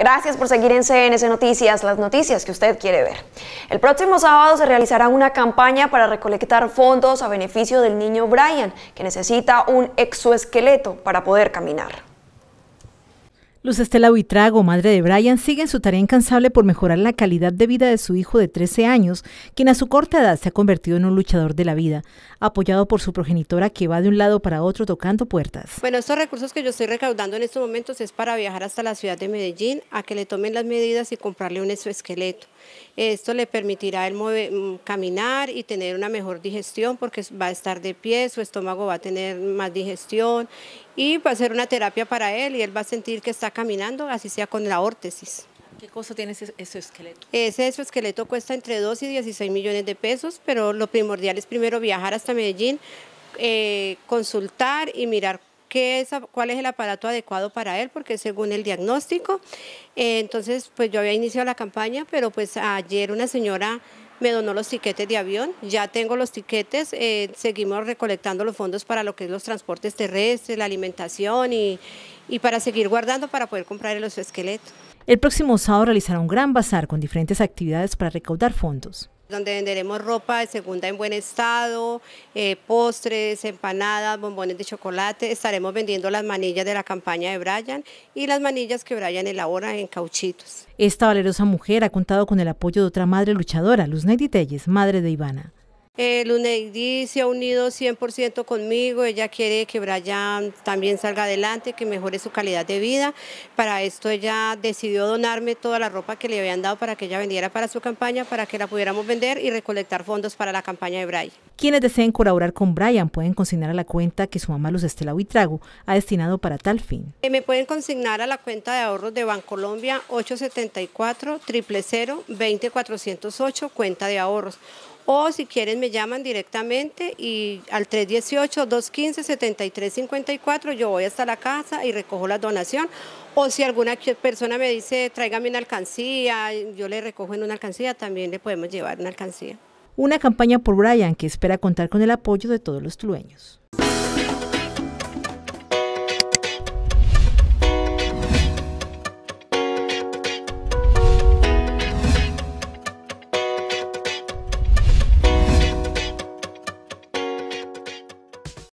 Gracias por seguir en CNS Noticias, las noticias que usted quiere ver. El próximo sábado se realizará una campaña para recolectar fondos a beneficio del niño Brian, que necesita un exoesqueleto para poder caminar. Luz Estela Buitrago, madre de Brian, sigue en su tarea incansable por mejorar la calidad de vida de su hijo de 13 años, quien a su corta edad se ha convertido en un luchador de la vida, apoyado por su progenitora que va de un lado para otro tocando puertas. Bueno, estos recursos que yo estoy recaudando en estos momentos es para viajar hasta la ciudad de Medellín a que le tomen las medidas y comprarle un exoesqueleto. Esto le permitirá el mm, caminar y tener una mejor digestión porque va a estar de pie, su estómago va a tener más digestión y va a ser una terapia para él y él va a sentir que está caminando, así sea con la órtesis. ¿Qué cosa tiene ese, esqueleto? Ese esqueleto cuesta entre 2 y 16 millones de pesos, pero lo primordial es primero viajar hasta Medellín, eh, consultar y mirar qué es, cuál es el aparato adecuado para él, porque según el diagnóstico. Eh, entonces, pues yo había iniciado la campaña, pero pues ayer una señora me donó los tiquetes de avión, ya tengo los tiquetes, eh, seguimos recolectando los fondos para lo que es los transportes terrestres, la alimentación y, y para seguir guardando para poder comprar el oso El próximo sábado realizará un gran bazar con diferentes actividades para recaudar fondos donde venderemos ropa de segunda en buen estado, eh, postres, empanadas, bombones de chocolate. Estaremos vendiendo las manillas de la campaña de Brian y las manillas que Brian elabora en cauchitos. Esta valerosa mujer ha contado con el apoyo de otra madre luchadora, Luz Telles, madre de Ivana. El UNED se ha unido 100% conmigo, ella quiere que Brian también salga adelante, que mejore su calidad de vida. Para esto ella decidió donarme toda la ropa que le habían dado para que ella vendiera para su campaña, para que la pudiéramos vender y recolectar fondos para la campaña de Brian. Quienes deseen colaborar con Brian pueden consignar a la cuenta que su mamá Luz Estela Huitrago ha destinado para tal fin. Eh, me pueden consignar a la cuenta de ahorros de Bancolombia 874 000 20408, cuenta de ahorros o si quieren me llaman directamente y al 318-215-7354 yo voy hasta la casa y recojo la donación. O si alguna persona me dice, tráigame una alcancía, yo le recojo en una alcancía, también le podemos llevar una alcancía. Una campaña por Brian que espera contar con el apoyo de todos los tulueños.